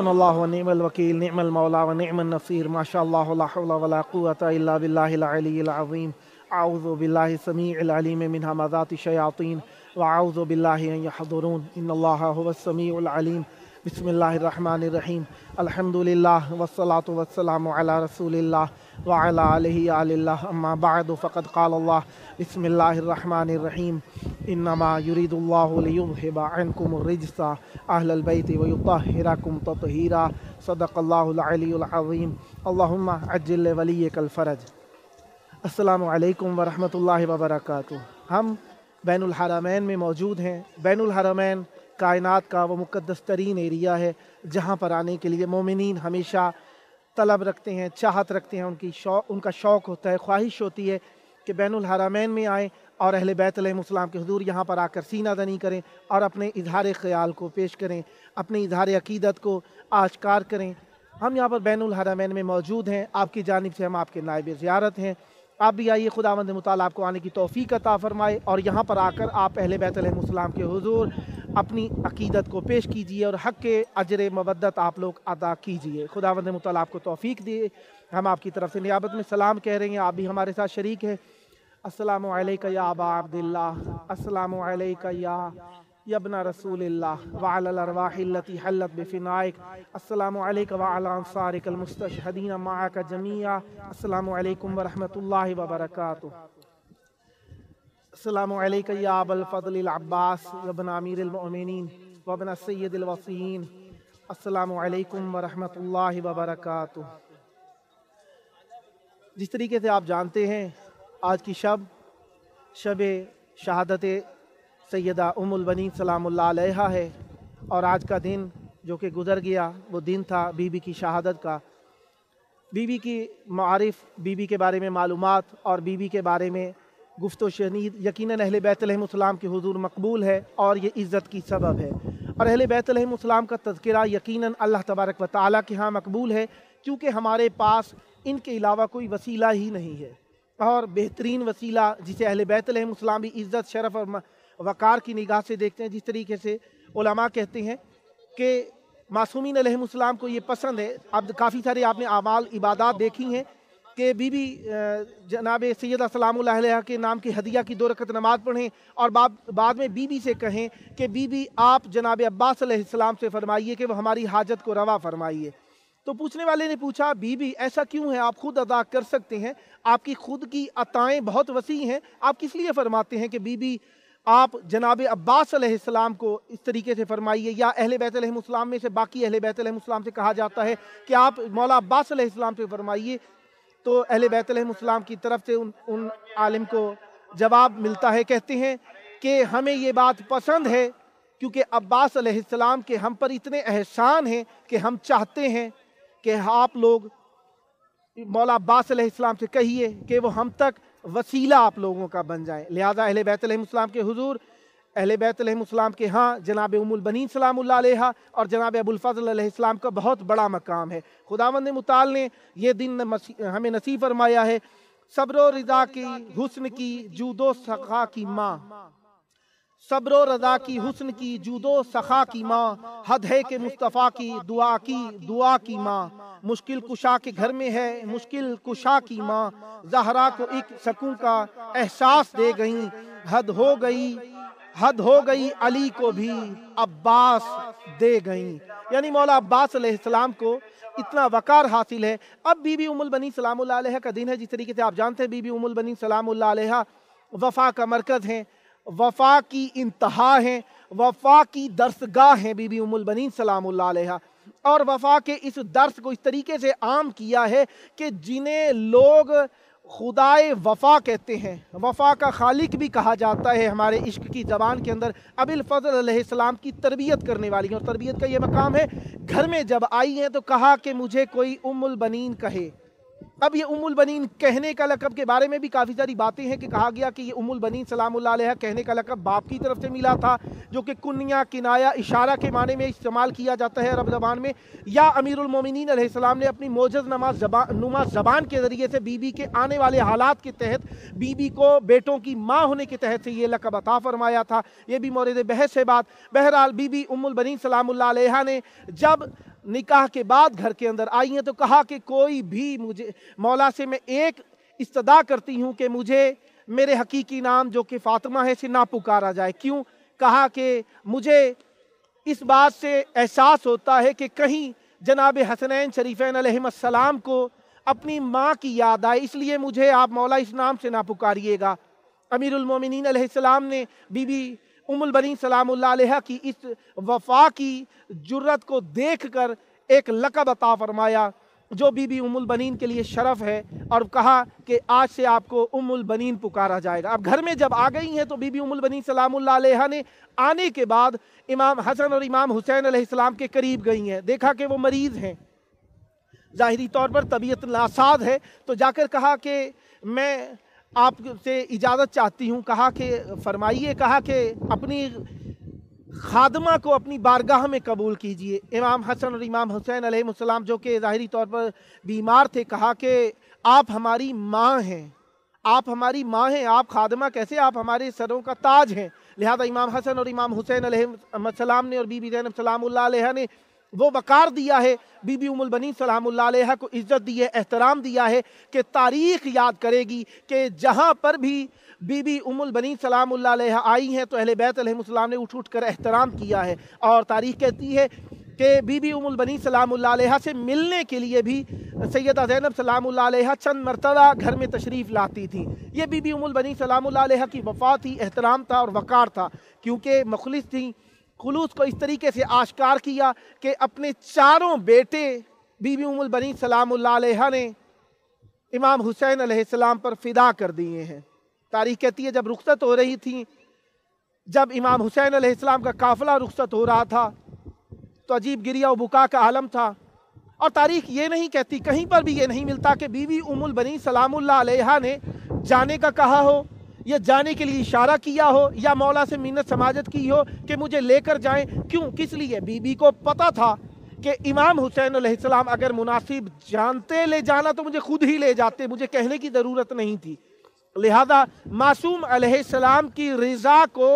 حسبنا الله ونعم الوكيل نعم المولى ونعم النصير ما شاء الله لا حول ولا قوة إلا بالله العلي العظيم أعوذ بالله السميع العليم من همذات الشياطين وأعوذ بالله أن يحضرون إن الله هو السميع العليم بسم الله الرحمن الرحيم الحمد لله والصلاة والسلام على رسول الله वाला अम्माबाद फ़कत काल्ला बसमीम इनमा युरीदुल्लाबा अहलबैत वयुतरकुम में मौजूद हैं बैनहरामैन कायनात का वो मुक़दस तरीन एरिया है जहाँ पर आने के लिए मोमिन हमेशा तलब रखते हैं चाहत रखते हैं उनकी शौक उनका शौक़ होता है ख्वाहिश होती है कि बैन अरामैन में आएँ और अहल बैतलम के हजूर यहाँ पर आकर सीना दनी करें और अपने इजहार ख्याल को पेश करें अपने इजहार अकीदत को आश्कार करें हम यहाँ पर बैन हरामैन में मौजूद हैं आपकी जानब से हम आपके नायब ज़्यारत हैं आप भी आइए खुदा मंद मताल आपको आने की तोफ़ी अता फ़रमाए और यहाँ पर आकर आप अहल बैतलम के हजूर अपनी अकीदत को पेश कीजिए और हक के अजर मबदत आप लोग अदा कीजिए खुदा मंद मताल आपको तोफ़ी दिए हम आपकी तरफ से नियाबत में सलाम कह रहे हैं आप भी हमारे साथ शरीक है असलम या आबा अब्दुल्ला असलम या यबन रसूल वालवाहिल्लती हल्लत बफ़िनाइक अस्सलाम वालसारिकल मुस्तशहदीन मा का जमिया अस्सलाम वालेकुम वरहमतुल्लाहि व बरकातुहू अस्सलाम वालेकुम या अबुल फजल अल अब्बास इब्न अमीर अल मुमिनीन व इब्न सय्यद अल वसीन अस्सलाम वालेकुम व रहमतुल्लाहि व बरकातुहू जिस तरीके से आप जानते हैं आज की शब शब शहादत सैदा उमुलबनी सलाम्ला है और आज का दिन जो कि गुज़र गया वो दिन था बीबी की शहादत का बीबी की मारफ़ बीबी के बारे में मालूम और बीबी के बारे में गुफ्त शनीद यकीन अहल बैतलहम के हजूर मकबूल है और ये इज़्ज़त की सबब है और अहल बैतलहम का तस्करा यकीन अल्लाह तबारक व ताल के यहाँ मकबूल है क्योंकि हमारे पास इनके अलावा कोई वसीला ही नहीं है और बेहतरीन वसीला जिसे अहल बैतलहम भी इज़्ज़त शरफ़ और वक़ार की निगाह से देखते हैं जिस तरीके से ओलमा कहते हैं कि मासूमिन अलहलाम को ये पसंद है अब काफ़ी सारे आपने आमाल इबादत देखी हैं कि बीबी जनाब सैद असलम के नाम की हदिया की दो रकत नमाज़ पढ़ें और बाद बाद में बीबी से कहें कि बीबी आप जनाब अब्बास से फरमाइए कि वह हमारी हाजत को रवा फरमाइए तो पूछने वाले ने पूछा बीबी ऐसा क्यों है आप खुद अदा कर सकते हैं आपकी खुद की अताएँ बहुत वसी हैं आप किस लिए फरमाते हैं कि बीबी आप जनाब अब्बास अलैहिस्सलाम को इस तरीके से फरमाइए या अहल बैतलहम में से बाकी अहल बैतलहम से कहा जाता है कि आप मौला अब्बास अलैहिस्सलाम से फरमाइए तो अहल बैतलहम की तरफ से उन उन आलिम को जवाब मिलता है कहते हैं कि हमें ये बात पसंद है क्योंकि अब्बास अलैहिस्सलाम के हम पर इतने एहसान हैं कि हम चाहते हैं कि आप लोग मौला अब्बास अलैहिस्सलाम से कहिए कि वो हम तक वसीला आप लोगों का बन जाए लिहाजा अहल बैतलम के हजूर अहल बैतलम के हाँ जनाब उमुलबनी सलाम और जनाब अबुलफ़ल का बहुत बड़ा मकाम है खुदावंद मताल ने यह दिन हमें नसीब फरमाया है सब्र रज़ा की हुस्न की जूदो सखा की माँ सब्र रजा की हुस्न की जुदो सखा की माँ हद है के मुस्तफ़ा की दुआ की दुआ की माँ मुश्किल कुशा के घर में है मुश्किल कुशा की माँ जहरा को एक सकू का एहसास दे गई हद हो गई हद हो गई अली को भी अब्बास दे गई यानी मौला अब्बास सलाम को इतना वकार हासिल है अब बीबी उमुल बनी सलाम का दिन है जिस तरीके से आप जानते हैं बीबी उमुल बनी सलाम वफ़ा का मरकज़ हैं वफा की इंतहा हैं वफा की दरसगाह हैं बीबी उमुल बनीन सलाम और वफा के इस दर्स को इस तरीके से आम किया है कि जिन्हें लोग खुदाए वफा कहते हैं वफा का खालिक भी कहा जाता है हमारे इश्क की ज़बान के अंदर अबिल अलैहिस्सलाम की तरबियत करने वाली और तरबियत का ये मकाम है घर में जब आई हैं तो कहा कि मुझे कोई उमुल बनीन कहे अब ये उमुल बनीन कहने का लकब के बारे में भी काफ़ी सारी बातें हैं कि कहा गया कि ये उमुल बनीन सलाम कहने का लकब बाप की तरफ से मिला था जो कि कुनिया किनाया इशारा के माने में इस्तेमाल किया जाता है अरब जबान में या अमीरमिन सलाम ने अपनी मोजद नमा जबा नुमा जबान के ज़रिए से बीबी के आने वाले हालात के तहत बीबी को बेटों की माँ होने के तहत से ये लकब अता फरमाया था ये भी मोरद बहस है बात बहरहाल बीबी उमुल बनी सलाम ने जब निकाह के बाद घर के अंदर आई हैं तो कहा कि कोई भी मुझे मौला से मैं एक इस्तदा करती हूँ कि मुझे मेरे हकीकी नाम जो कि फ़ातिमा है से ना पुकारा जाए क्यों कहा कि मुझे इस बात से एहसास होता है कि कहीं जनाब हसनैन शरीफ़ैन को अपनी माँ की याद आए इसलिए मुझे आप मौला इस नाम से ना पुकारिएगा अमीरमिन ने बीबी उमुल बनी सलाम की इस वफा की जुर्रत को देख कर एक लकब अता फरमाया जो बीबी उमुल बनीन के लिए शरफ़ है और कहा कि आज से आपको उमुल बनीन पुकारा जाएगा अब घर में जब आ गई हैं तो बीबी उमुल बनीन सलाम्ला ने आने के बाद इमाम हसन और इमाम हुसैन आसमाम के करीब गई हैं देखा कि वो मरीज़ हैं ज़ाहरी तौर पर तबीयत नासाद है तो जाकर कहा कि मैं आपसे इजाज़त चाहती हूँ कहा कि फरमाइए कहा कि अपनी खादमा को अपनी बारगाह में कबूल कीजिए इमाम हसन और इमाम हुसैन अलैहिस्सलाम जो कि ज़ाहरी तौर पर बीमार थे कहा कि आप हमारी माँ हैं आप हमारी माँ हैं आप खादमा कैसे आप हमारे सरों का ताज हैं लिहाजा इमाम हसन और इमाम हुसैन अलैहिस्सलाम ने और बीबी जैनब सलाम ने वो वक़ार दिया है बीबी उमुल बनी सलाम्ला को इज़्ज़त दी है एहतराम दिया है कि तारीख़ याद करेगी कि जहाँ पर भी बीबी उमुल सलाम सलाम्ला आई हैं तो अहल बैतम ने उठ उठ कर एहतराम किया है और तारीख़ कहती है कि बीबी उमुल बनी सलाम्ला से मिलने के लिए भी सैदा ज़ैनब सलाम्ला चंद मरतबा घर में तशरीफ़ लाती थी ये बीबी बनी सलाम्ला की वफ़ा थी एहतराम था और वक़ार था क्योंकि मुखलिस थी खुलूस को इस तरीके से आश्कार किया कि अपने चारों बेटे बीबी उमुल बनी सलाम ने इमाम हुसैन आलाम पर फ़िदा कर दिए हैं तारीख कहती है जब रुखसत हो रही थी जब इमाम हुसैन अलैहिस्सलाम का काफिला रुखसत हो रहा था तो अजीब गिरिया बुका का आलम था और तारीख ये नहीं कहती कहीं पर भी ये नहीं मिलता कि बीवी उमुल बनी सलाम ने जाने का कहा हो या जाने के लिए इशारा किया हो या मौला से मिन्नत समाजत की हो कि मुझे लेकर जाएं क्यों किस लिए बीबी को पता था कि इमाम हुसैन सलाम अगर मुनासिब जानते ले जाना तो मुझे खुद ही ले जाते मुझे कहने की ज़रूरत नहीं थी लिहाजा मासूम सलाम की रज़ा को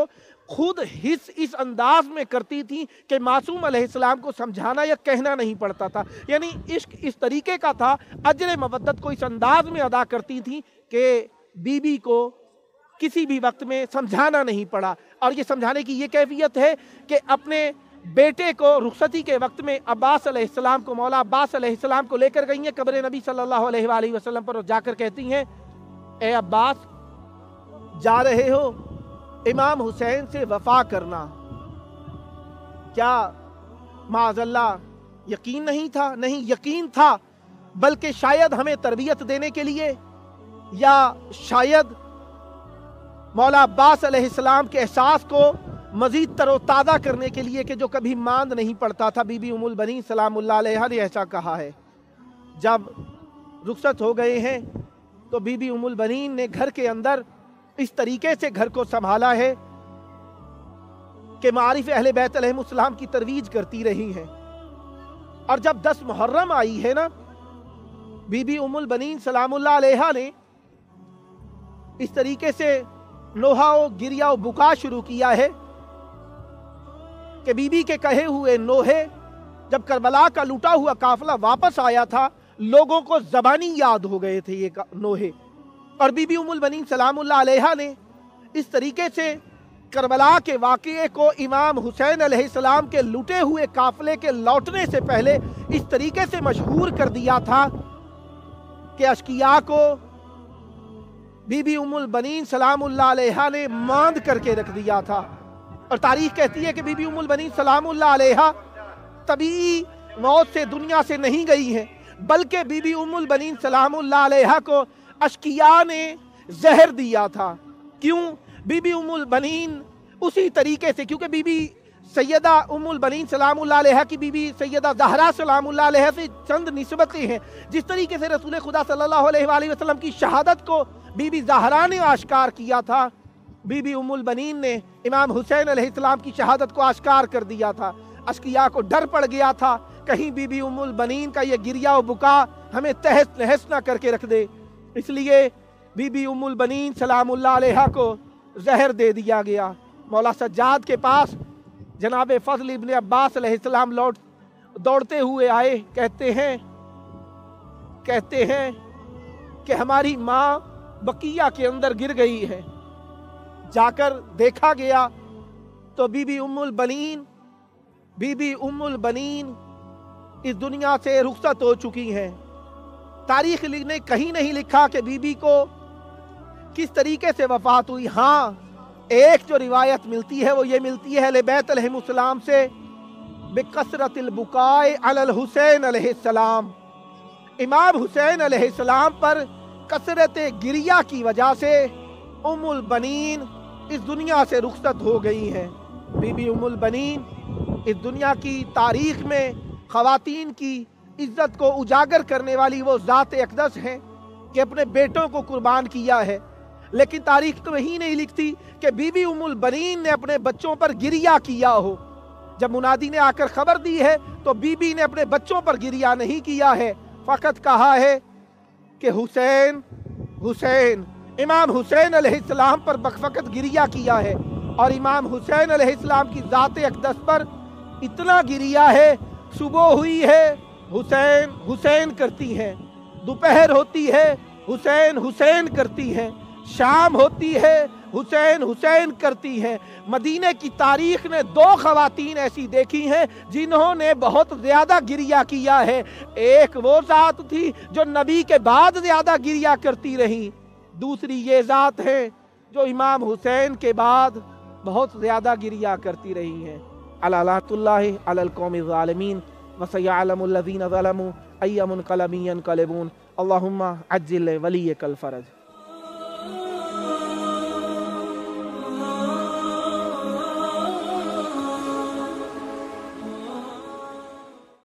खुद हिस इस अंदाज में करती थी कि मासूम अलैहिस्सलाम को समझाना या कहना नहीं पड़ता था यानी इश्क इस तरीके का था अजर मवदत को इस अंदाज में अदा करती थी कि बीबी को किसी भी वक्त में समझाना नहीं पड़ा और ये समझाने की ये कैफियत है कि अपने बेटे को रुखसती के वक्त में अब्बास अलैहिस्सलाम को मौला अब्बास अलैहिस्सलाम को लेकर गई हैं कब्र नबी सल्लल्लाहु अलैहि वसल्लम पर जाकर कहती हैं ए अब्बास जा रहे हो इमाम हुसैन से वफा करना क्या माजल्ला यकीन नहीं था नहीं यकीन था बल्कि शायद हमें तरबियत देने के लिए या शायद मौला अब्बास अलैहिस्सलाम के एहसास को मज़ीद तरोताज़ा करने के लिए कि जो कभी मांद नहीं पड़ता था बीबी उमुल बनी सलाम ने ऐसा कहा है जब रुखसत हो गए हैं तो बीबी उमुल बनीन ने घर के अंदर इस तरीके से घर को संभाला है कि मारिफ अहल बैतम की तरवीज करती रही हैं और जब दस मुहर्रम आई है ना बीबी उमुल बनीन सलामुल्ला ने इस तरीके से नोहाओ गिरियाओ बुका शुरू किया है कि बीबी के कहे हुए नोहे जब करबला का लूटा हुआ काफला वापस आया था लोगों को जबानी याद हो गए थे ये नोहे और बीबी उमुल बनी सलाम ने इस तरीके से करबला के वाक़े को इमाम हुसैन सलाम के लूटे हुए काफले के लौटने से पहले इस तरीके से मशहूर कर दिया था कि अशकिया को बीबी उमुल बनीन सलाम ने मांद करके रख दिया था और तारीख कहती है कि बीबी उमुल बनीन सलाम तभी मौत से दुनिया से नहीं गई है बल्कि बीबी उमुल बनीन सलाम को अशकिया ने जहर दिया था क्यों बीबी उमुल बनीन उसी तरीके से क्योंकि बीबी सैदा उमुल बनीन सलाम की बीबी सैदा जहरा सलाम से चंद नस्बतें हैं जिस तरीके से रसूल खुदा सल्ला वसलम की शहादत को बीबी जहरा ने आश्कार किया था बीबी उमुल बनीन ने इमाम हुसैन आलाम की शहादत को आश्कार कर दिया था अशकिया को डर पड़ गया था कहीं बीबी उमुल बनीन का यह गिरिया बुका हमें तहस नहस ना करके रख दे इसलिए बीबी उमुल बनीन सलाम को जहर दे दिया गया मौला सज्जाद के पास जनाब फजल इबन अब्बास अलैहिस्सलाम लौट दौड़ते हुए आए कहते हैं कहते हैं कि हमारी माँ बकिया के अंदर गिर गई है जाकर देखा गया तो बीबी उम्मुल बनीन बीबी उम्मुल बनीन इस दुनिया से रुखसत हो चुकी हैं तारीख ने कहीं नहीं लिखा कि बीबी को किस तरीके से वफात हुई हाँ एक जो रिवायत मिलती है वो ये मिलती है लबैतम से अल हुसैन सलाम इमाम हुसैन सलाम पर कसरत गिरिया की वजह से उमुल बनीन इस दुनिया से रुखसत हो गई हैं बीबी उमुल बनीन इस दुनिया की तारीख में ख़वातीन की इज़्ज़त को उजागर करने वाली वो ज़ात अकदस हैं कि अपने बेटों को कुर्बान किया है लेकिन तारीख तो यही नहीं लिखती कि बीबी उमुल बनीन ने अपने बच्चों पर गिरिया किया हो जब मुनादी ने आकर खबर दी है तो बीबी ने अपने बच्चों पर गिरिया नहीं किया है फ़कत कहा है कि हुसैन हुसैन इमाम हुसैन अलैहिस्सलाम पर बकफकत गिरिया किया है और इमाम हुसैन अलैहिस्सलाम की ज़ात अकदस पर इतना गिरिया है सुबह हुई है हुसैन हुसैन करती हैं दोपहर होती है हुसैन हुसैन करती हैं शाम होती है हुसैन हुसैन करती है मदीने की तारीख ने दो खवतिन ऐसी देखी हैं जिन्होंने बहुत ज़्यादा गिरिया किया है एक वो ज़ात थी जो नबी के बाद ज़्यादा गिरिया करती रही दूसरी ये ज़ात है जो इमाम हुसैन के बाद बहुत ज़्यादा गिरिया करती रही हैं अलातुल्लाकौम ालमीन अयमकलमीन कलबून अल्लाम अज्जिल वली कलफ़रज फ़रज